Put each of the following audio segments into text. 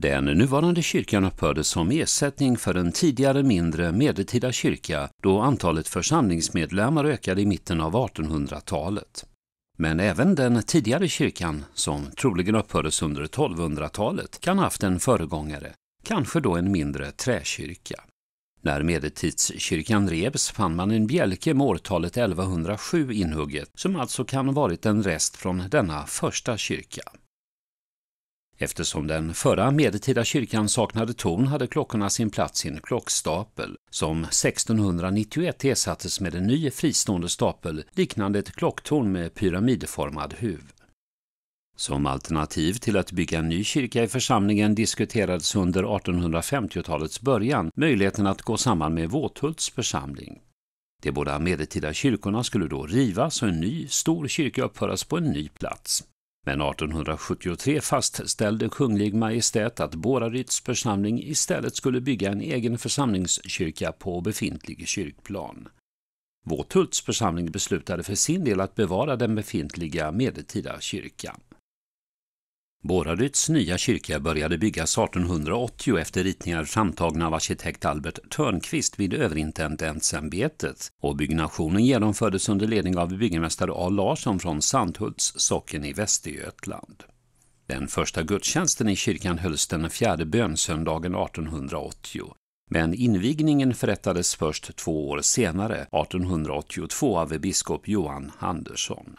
Den nuvarande kyrkan uppfördes som ersättning för en tidigare mindre medeltida kyrka då antalet församlingsmedlemmar ökade i mitten av 1800-talet. Men även den tidigare kyrkan, som troligen uppfördes under 1200-talet, kan ha haft en föregångare, kanske då en mindre träkyrka. När medeltidskyrkan revs fann man en bjälke med årtalet 1107 inhugget, som alltså kan ha varit en rest från denna första kyrka. Eftersom den förra medeltida kyrkan saknade torn hade klockorna sin plats i en klockstapel som 1691 ersattes med en ny fristående stapel liknande ett klocktorn med pyramidformad huv. Som alternativ till att bygga en ny kyrka i församlingen diskuterades under 1850-talets början möjligheten att gå samman med Våthults församling. De båda medeltida kyrkorna skulle då rivas och en ny stor kyrka uppföras på en ny plats. Men 1873 fastställde Kunglig Majestät att Båraryds församling istället skulle bygga en egen församlingskyrka på befintlig kyrkplan. Våthults församling beslutade för sin del att bevara den befintliga medeltida kyrkan. Båraryds nya kyrka började byggas 1880 efter ritningar framtagna av arkitekt Albert Törnqvist vid överintendentsämbetet och byggnationen genomfördes under ledning av byggmästare A Larsson från Sandhults socken i Västergötland. Den första gudstjänsten i kyrkan hölls den fjärde bönsöndagen 1880 men invigningen förrättades först två år senare, 1882, av biskop Johan Andersson.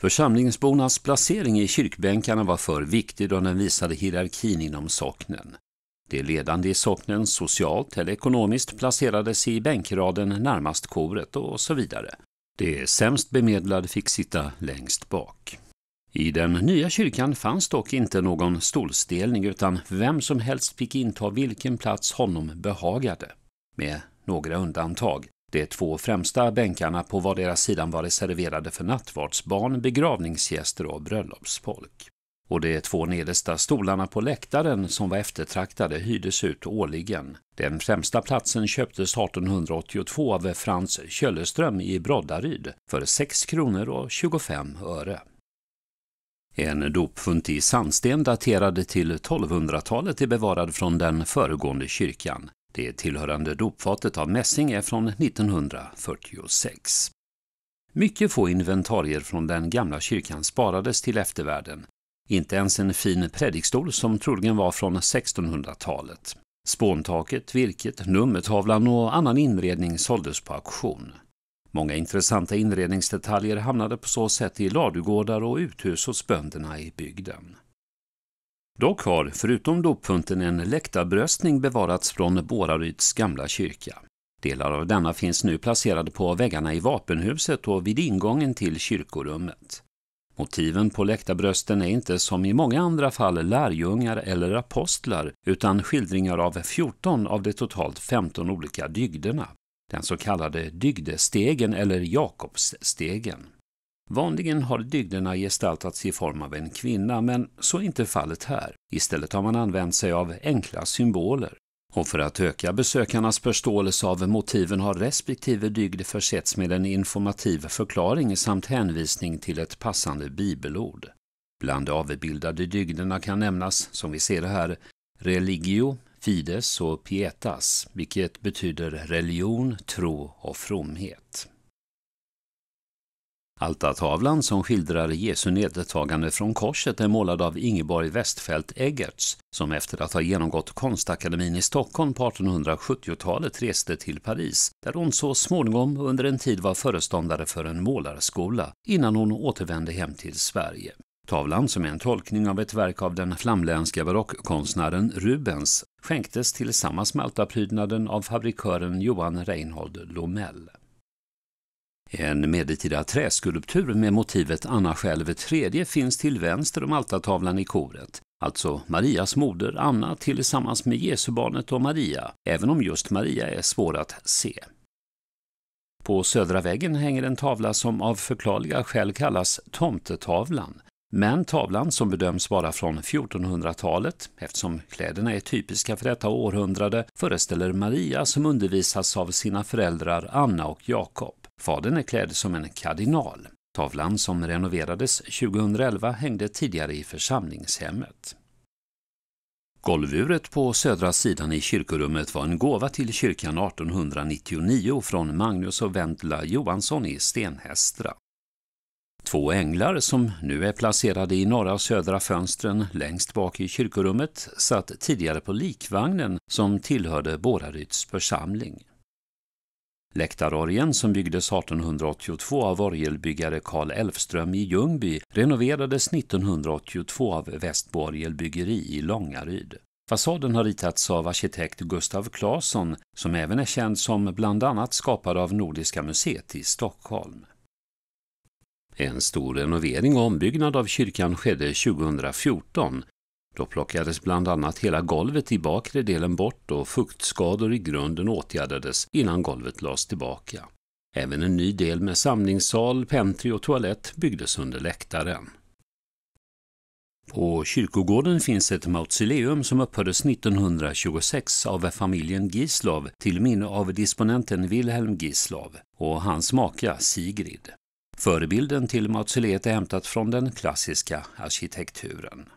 Församlingsbornas placering i kyrkbänkarna var för viktig då den visade hierarkin inom socknen. De ledande i socknen socialt eller ekonomiskt placerades i bänkraden närmast koret och så vidare. Det sämst bemedlade fick sitta längst bak. I den nya kyrkan fanns dock inte någon stolsdelning utan vem som helst fick inta vilken plats honom behagade, med några undantag. De två främsta bänkarna på vardera sidan var reserverade för nattvardsbarn, begravningsgäster och bröllopsfolk. Och de två nedersta stolarna på läktaren som var eftertraktade hyrdes ut årligen. Den främsta platsen köptes 1882 av Frans Kölleström i Broddaryd för 6 kronor och 25 öre. En dopfunt i sandsten daterad till 1200-talet är bevarad från den föregående kyrkan. Det tillhörande dopfatet av mässing är från 1946. Mycket få inventarier från den gamla kyrkan sparades till eftervärlden. Inte ens en fin predikstol som troligen var från 1600-talet. Spåntaket, virket, nummertavlan och annan inredning såldes på auktion. Många intressanta inredningsdetaljer hamnade på så sätt i ladugårdar och uthus hos bönderna i bygden. Dock har förutom dopfunten en läktarbröstning bevarats från Båraryds gamla kyrka. Delar av denna finns nu placerade på väggarna i vapenhuset och vid ingången till kyrkorummet. Motiven på läktarbrösten är inte som i många andra fall lärjungar eller apostlar utan skildringar av 14 av de totalt 15 olika dygderna. Den så kallade dygdestegen eller Jakobsstegen. Vanligen har dygderna gestaltats i form av en kvinna, men så är inte fallet här. Istället har man använt sig av enkla symboler. Och för att öka besökarnas förståelse av motiven har respektive dygd försetts med en informativ förklaring samt hänvisning till ett passande bibelord. Bland de avbildade dygderna kan nämnas, som vi ser här, religio, fides och pietas, vilket betyder religion, tro och fromhet. Altartavlan som skildrar Jesu nedtagande från korset är målad av Ingeborg Westfält Eggerts som efter att ha genomgått konstakademin i Stockholm på 1870-talet reste till Paris där hon så småningom under en tid var föreståndare för en målarskola innan hon återvände hem till Sverige. Tavlan, som är en tolkning av ett verk av den flamländska barockkonstnären Rubens, skänktes tillsammans med altarprydnaden av fabrikören Johan Reinhold Lomell. En medeltida träskulptur med motivet Anna själv tredje finns till vänster om altartavlan i koret, alltså Marias moder Anna tillsammans med Jesubarnet och Maria, även om just Maria är svår att se. På södra väggen hänger en tavla som av förklarliga skäl kallas Tomtetavlan, men tavlan som bedöms vara från 1400-talet, eftersom kläderna är typiska för detta århundrade, föreställer Maria som undervisas av sina föräldrar Anna och Jakob. Fadern är klädd som en kardinal. Tavlan som renoverades 2011 hängde tidigare i församlingshemmet. Golvuret på södra sidan i kyrkorummet var en gåva till kyrkan 1899 från Magnus och Wendla Johansson i Stenhästra. Två änglar, som nu är placerade i norra och södra fönstren längst bak i kyrkorummet, satt tidigare på likvagnen som tillhörde Båraryds församling. Läktarorgen som byggdes 1882 av orgelbyggare Carl Elfström i Ljungby renoverades 1982 av Västbo orgelbyggeri i Långaryd. Fasaden har ritats av arkitekt Gustav Claesson som även är känd som bland annat skapare av Nordiska museet i Stockholm. En stor renovering och ombyggnad av kyrkan skedde 2014 då plockades bland annat hela golvet i bakre delen bort och fuktskador i grunden åtgärdades innan golvet lades tillbaka. Även en ny del med samlingssal, pentry och toalett byggdes under läktaren. På kyrkogården finns ett mausoleum som uppfördes 1926 av familjen Gislav till minne av disponenten Wilhelm Gislav och hans maka Sigrid. Förebilden till mausoleet är hämtat från den klassiska arkitekturen.